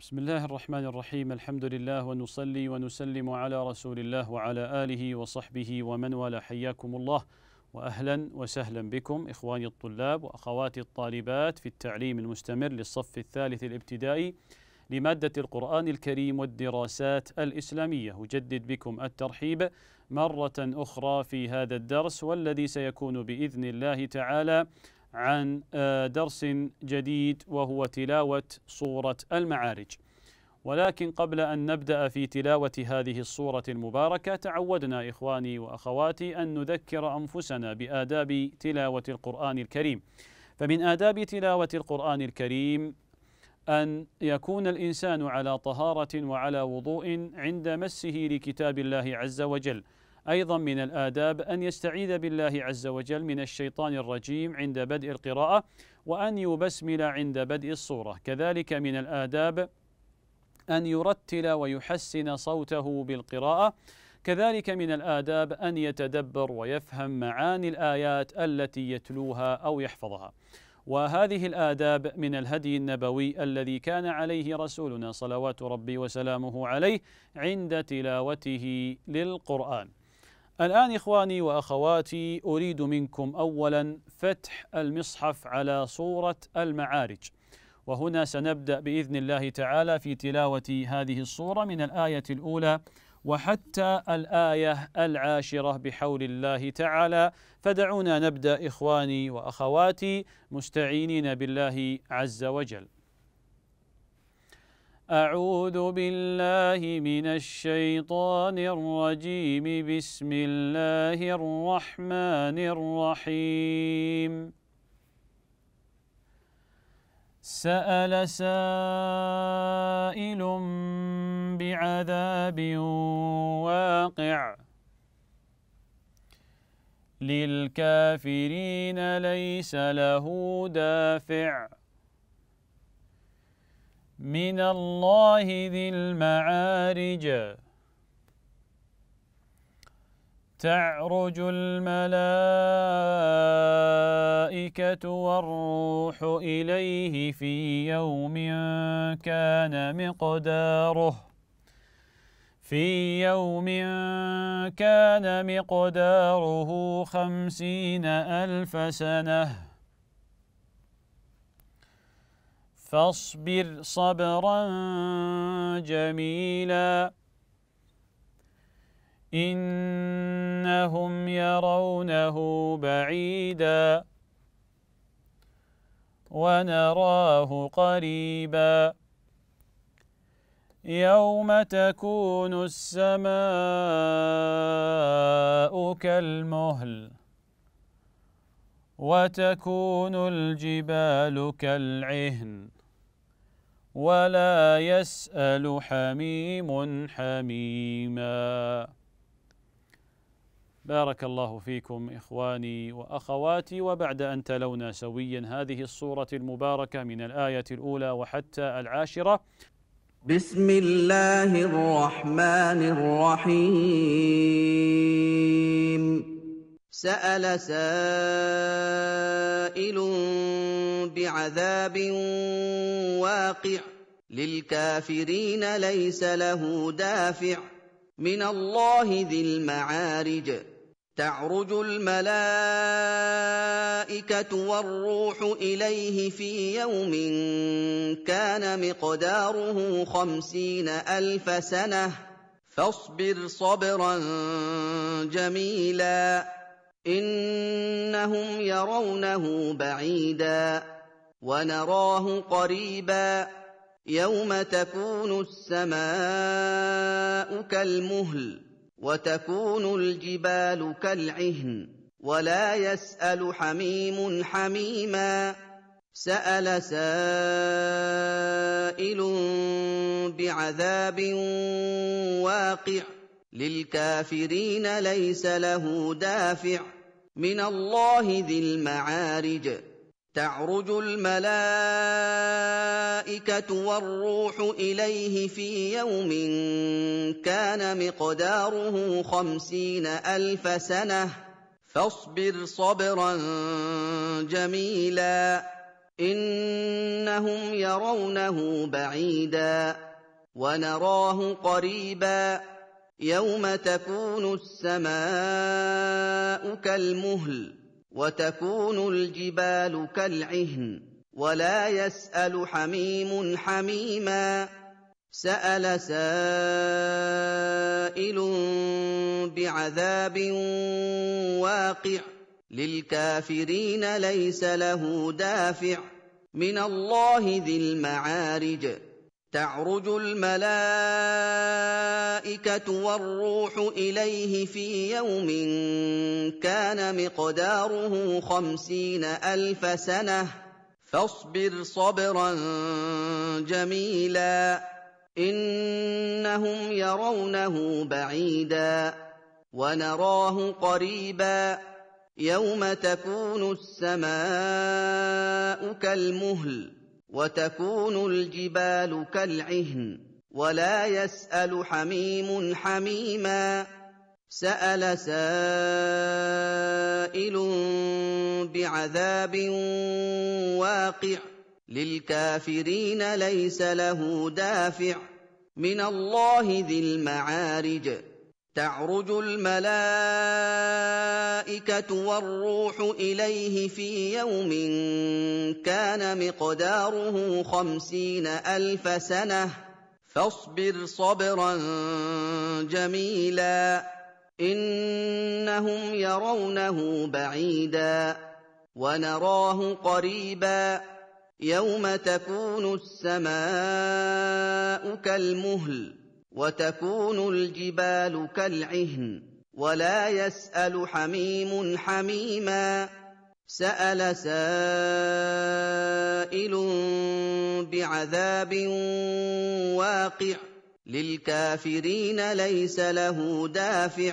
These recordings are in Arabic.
بسم الله الرحمن الرحيم الحمد لله ونصلي ونسلم على رسول الله وعلى آله وصحبه ومن والاه حياكم الله وأهلا وسهلا بكم إخواني الطلاب وأخواتي الطالبات في التعليم المستمر للصف الثالث الابتدائي لمادة القرآن الكريم والدراسات الإسلامية أجدد بكم الترحيب مرة أخرى في هذا الدرس والذي سيكون بإذن الله تعالى عن آه، درس جديد وهو تلاوة صورة المعارج ولكن قبل أن نبدأ في تلاوة هذه الصورة المباركة تعودنا إخواني وأخواتي أن نذكر أنفسنا بآداب تلاوة القرآن الكريم فمن آداب تلاوة القرآن الكريم أن يكون الإنسان على طهارة وعلى وضوء عند مسه لكتاب الله عز وجل أيضا من الآداب أن يستعيذ بالله عز وجل من الشيطان الرجيم عند بدء القراءة وأن يبسمل عند بدء الصورة كذلك من الآداب أن يرتل ويحسن صوته بالقراءة كذلك من الآداب أن يتدبر ويفهم معاني الآيات التي يتلوها أو يحفظها وهذه الآداب من الهدي النبوي الذي كان عليه رسولنا صلوات ربي وسلامه عليه عند تلاوته للقرآن الآن إخواني وأخواتي أريد منكم أولا فتح المصحف على صورة المعارج وهنا سنبدأ بإذن الله تعالى في تلاوة هذه الصورة من الآية الأولى وحتى الآية العاشرة بحول الله تعالى فدعونا نبدأ إخواني وأخواتي مستعينين بالله عز وجل أعوذ بالله من الشيطان الرجيم بسم الله الرحمن الرحيم سأل سائل بعذاب واقع للكافرين ليس له دافع من الله ذي المعارج تعرج الملائكة والروح إليه في يوم كان مقداره في يوم كان مقداره خمسين ألف سنة فاصبر صبرا جميلا إنهم يرونه بعيدا ونراه قريبا يوم تكون السماء كالمهل وتكون الجبال كالعهن ولا يسأل حميم حميما بارك الله فيكم إخواني وأخواتي وبعد أن تلونا سويا هذه الصورة المباركة من الآية الأولى وحتى العاشرة بسم الله الرحمن الرحيم سال سائل بعذاب واقع للكافرين ليس له دافع من الله ذي المعارج تعرج الملائكه والروح اليه في يوم كان مقداره خمسين الف سنه فاصبر صبرا جميلا انهم يرونه بعيدا ونراه قريبا يوم تكون السماء كالمهل وتكون الجبال كالعهن ولا يسال حميم حميما سال سائل بعذاب واقع للكافرين ليس له دافع من الله ذي المعارج تعرج الملائكه والروح اليه في يوم كان مقداره خمسين الف سنه فاصبر صبرا جميلا انهم يرونه بعيدا ونراه قريبا يوم تكون السماء كالمهل وتكون الجبال كالعهن ولا يسال حميم حميما سال سائل بعذاب واقع للكافرين ليس له دافع من الله ذي المعارج تعرج الملائكه والروح اليه في يوم كان مقداره خمسين الف سنه فاصبر صبرا جميلا انهم يرونه بعيدا ونراه قريبا يوم تكون السماء كالمهل وتكون الجبال كالعهن ولا يسال حميم حميما سال سائل بعذاب واقع للكافرين ليس له دافع من الله ذي المعارج تَعْرُجُ الْمَلَائِكَةُ وَالرُّوحُ إِلَيْهِ فِي يَوْمٍ كَانَ مِقْدَارُهُ خَمْسِينَ أَلْفَ سَنَةٍ فَاصْبِرْ صَبْرًا جَمِيلًا إِنَّهُمْ يَرَوْنَهُ بَعِيدًا وَنَرَاهُ قَرِيبًا يَوْمَ تَكُونُ السَّمَاءُ كَالْمُهْلِ وتكون الجبال كالعهن ولا يسال حميم حميما سال سائل بعذاب واقع للكافرين ليس له دافع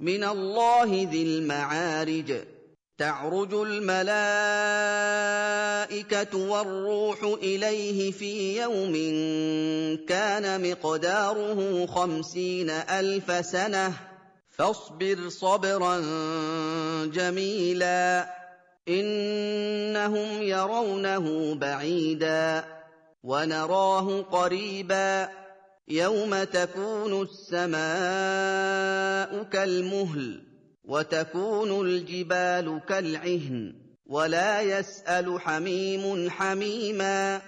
من الله ذي المعارج تَعْرُجُ الْمَلَائِكَةُ وَالرُّوحُ إِلَيْهِ فِي يَوْمٍ كَانَ مِقْدَارُهُ خَمْسِينَ أَلْفَ سَنَةٍ فَاصْبِرْ صَبْرًا جَمِيلًا إِنَّهُمْ يَرَوْنَهُ بَعِيدًا وَنَرَاهُ قَرِيبًا يَوْمَ تَكُونُ السَّمَاءُ كَالْمُهْلِ وتكون الجبال كالعهن ولا يسأل حميم حميما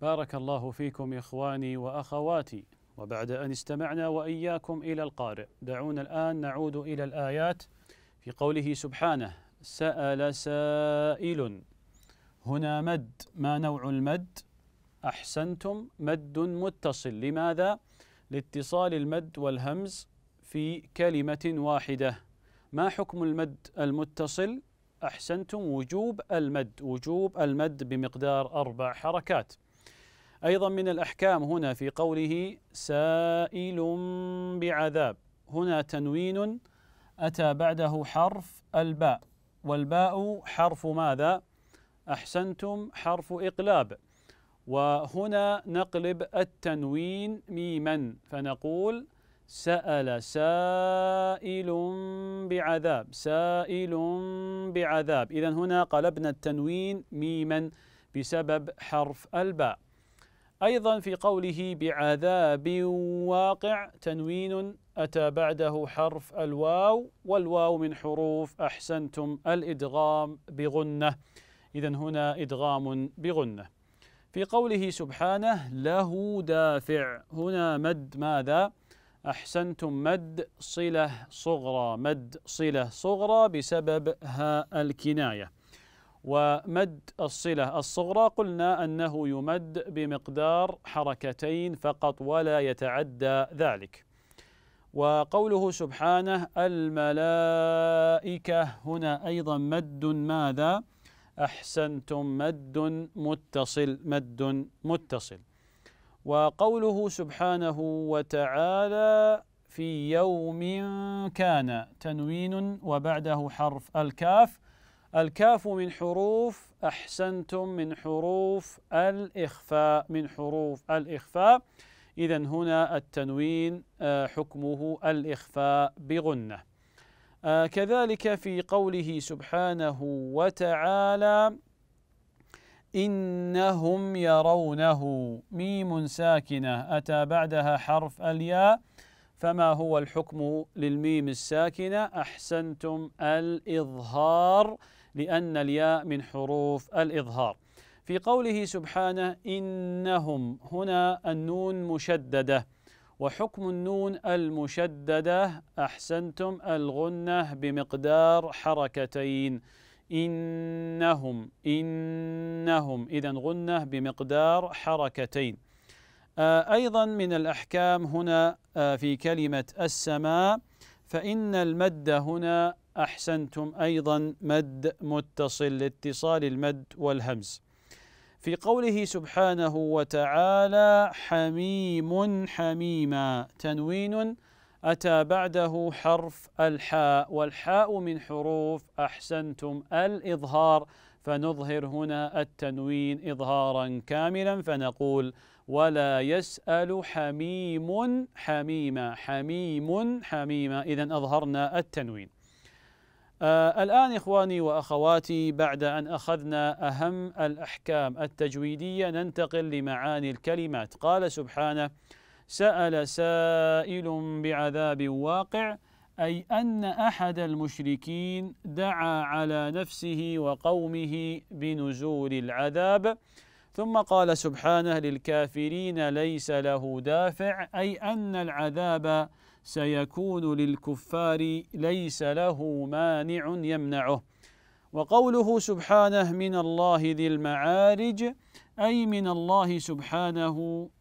بارك الله فيكم إخواني وأخواتي وبعد أن استمعنا وإياكم إلى القارئ دعونا الآن نعود إلى الآيات في قوله سبحانه سأل سائل هنا مد ما نوع المد أحسنتم مد متصل لماذا؟ لاتصال المد والهمز في كلمة واحدة ما حكم المد المتصل؟ أحسنتم وجوب المد وجوب المد بمقدار أربع حركات أيضا من الأحكام هنا في قوله سائل بعذاب هنا تنوين أتى بعده حرف الباء والباء حرف ماذا؟ أحسنتم حرف إقلاب وهنا نقلب التنوين ميما فنقول سأل سائل بعذاب سائل بعذاب إذا هنا قلبنا التنوين ميما بسبب حرف الباء أيضا في قوله بعذاب واقع تنوين أتى بعده حرف الواو والواو من حروف أحسنتم الإدغام بغنة إذا هنا إدغام بغنة في قوله سبحانه له دافع هنا مد ماذا؟ أحسنتم مد صلة صغرى مد صلة صغرى بسبب هاء الكناية ومد الصلة الصغرى قلنا أنه يمد بمقدار حركتين فقط ولا يتعدى ذلك وقوله سبحانه الملائكة هنا أيضا مد ماذا؟ أحسنتم مد متصل مد متصل وقوله سبحانه وتعالى في يوم كان تنوين وبعده حرف الكاف الكاف من حروف أحسنتم من حروف الإخفاء من حروف الإخفاء إذا هنا التنوين آه، حكمه الإخفاء بغنة آه، كذلك في قوله سبحانه وتعالى إنهم يرونه ميم ساكنة أتى بعدها حرف الياء فما هو الحكم للميم الساكنة أحسنتم الإظهار لأن الياء من حروف الإظهار في قوله سبحانه إنهم هنا النون مشددة وحكم النون المشددة أحسنتم الغنة بمقدار حركتين إنهم إن غناهم إذا غنة بمقدار حركتين آه، أيضا من الأحكام هنا آه، في كلمة السماء فإن المد هنا أحسنتم أيضا مد متصل لاتصال المد والهمز في قوله سبحانه وتعالى حميم حميما تنوين أتى بعده حرف الحاء والحاء من حروف أحسنتم الإظهار فنظهر هنا التنوين إظهارا كاملا فنقول ولا يسأل حميم حميما حميم حميما إذا أظهرنا التنوين آه الآن إخواني وأخواتي بعد أن أخذنا أهم الأحكام التجويدية ننتقل لمعاني الكلمات قال سبحانه سأل سائل بعذاب واقع أي أن أحد المشركين دعا على نفسه وقومه بنزول العذاب ثم قال سبحانه للكافرين ليس له دافع أي أن العذاب سيكون للكفار ليس له مانع يمنعه وقوله سبحانه من الله ذي المعارج أي من الله سبحانه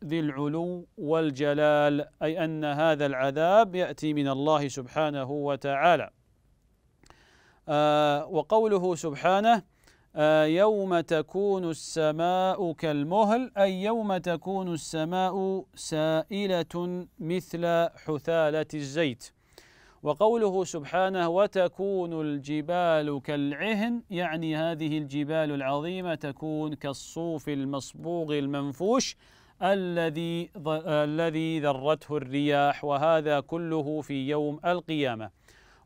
ذي العلو والجلال أي أن هذا العذاب يأتي من الله سبحانه وتعالى آه وقوله سبحانه آه يوم تكون السماء كالمهل أي يوم تكون السماء سائلة مثل حثالة الزيت وقوله سبحانه وتكون الجبال كالعهن يعني هذه الجبال العظيمة تكون كالصوف المصبوغ المنفوش الذي الذي ذرته الرياح وهذا كله في يوم القيامة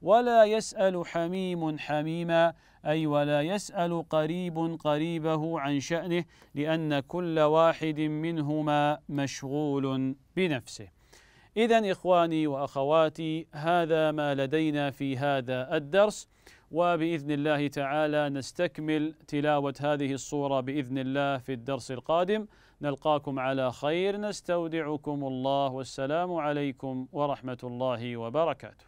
ولا يسأل حميم حميما أي ولا يسأل قريب قريبه عن شأنه لأن كل واحد منهما مشغول بنفسه إذا إخواني وأخواتي هذا ما لدينا في هذا الدرس وبإذن الله تعالى نستكمل تلاوة هذه الصورة بإذن الله في الدرس القادم نلقاكم على خير نستودعكم الله والسلام عليكم ورحمة الله وبركاته